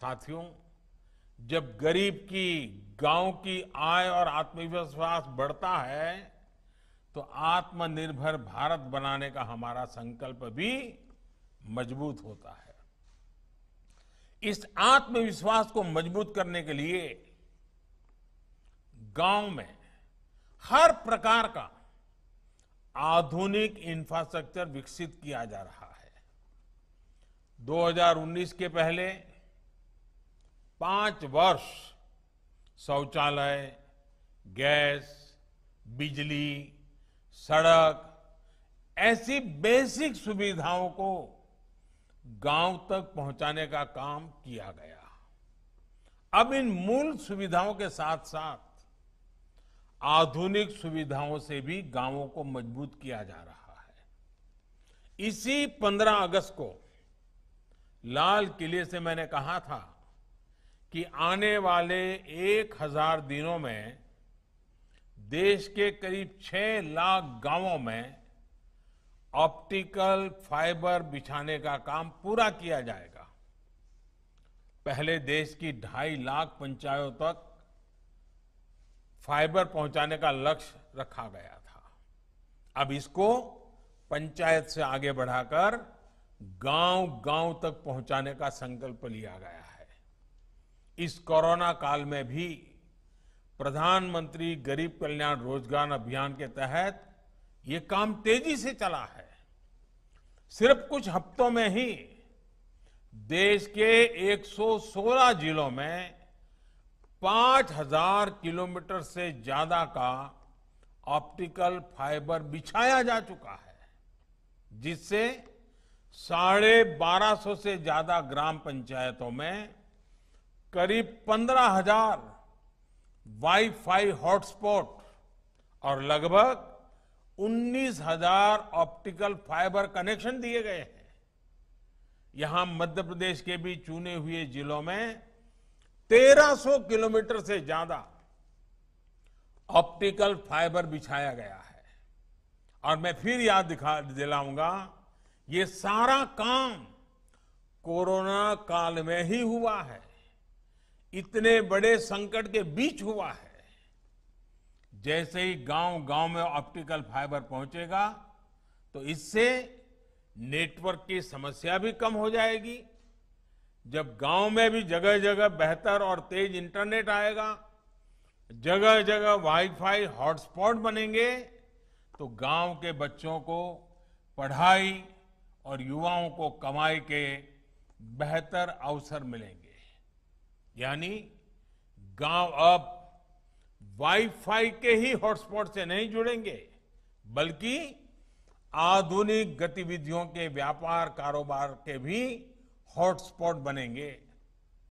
साथियों जब गरीब की गांव की आय और आत्मविश्वास बढ़ता है तो आत्मनिर्भर भारत बनाने का हमारा संकल्प भी मजबूत होता है इस आत्मविश्वास को मजबूत करने के लिए गांव में हर प्रकार का आधुनिक इंफ्रास्ट्रक्चर विकसित किया जा रहा है 2019 के पहले पांच वर्ष शौचालय गैस बिजली सड़क ऐसी बेसिक सुविधाओं को गांव तक पहुंचाने का काम किया गया अब इन मूल सुविधाओं के साथ साथ आधुनिक सुविधाओं से भी गांवों को मजबूत किया जा रहा है इसी 15 अगस्त को लाल किले से मैंने कहा था कि आने वाले एक हजार दिनों में देश के करीब छह लाख गांवों में ऑप्टिकल फाइबर बिछाने का काम पूरा किया जाएगा पहले देश की ढाई लाख पंचायतों तक फाइबर पहुंचाने का लक्ष्य रखा गया था अब इसको पंचायत से आगे बढ़ाकर गांव गांव तक पहुंचाने का संकल्प लिया गया है इस कोरोना काल में भी प्रधानमंत्री गरीब कल्याण रोजगार अभियान के तहत ये काम तेजी से चला है सिर्फ कुछ हफ्तों में ही देश के 116 जिलों में 5000 किलोमीटर से ज्यादा का ऑप्टिकल फाइबर बिछाया जा चुका है जिससे साढ़े बारह सौ से ज्यादा ग्राम पंचायतों में करीब पंद्रह हजार वाईफाई हॉटस्पॉट और लगभग उन्नीस हजार ऑप्टिकल फाइबर कनेक्शन दिए गए हैं यहां मध्य प्रदेश के भी चुने हुए जिलों में 1300 किलोमीटर से ज्यादा ऑप्टिकल फाइबर बिछाया गया है और मैं फिर याद दिखा दिलाऊंगा ये सारा काम कोरोना काल में ही हुआ है इतने बड़े संकट के बीच हुआ है जैसे ही गांव गांव में ऑप्टिकल फाइबर पहुंचेगा तो इससे नेटवर्क की समस्या भी कम हो जाएगी जब गांव में भी जगह जगह बेहतर और तेज इंटरनेट आएगा जगह जगह वाईफाई हॉटस्पॉट बनेंगे तो गांव के बच्चों को पढ़ाई और युवाओं को कमाई के बेहतर अवसर मिलेंगे यानी गांव अब वाईफाई के ही हॉटस्पॉट से नहीं जुड़ेंगे बल्कि आधुनिक गतिविधियों के व्यापार कारोबार के भी हॉटस्पॉट बनेंगे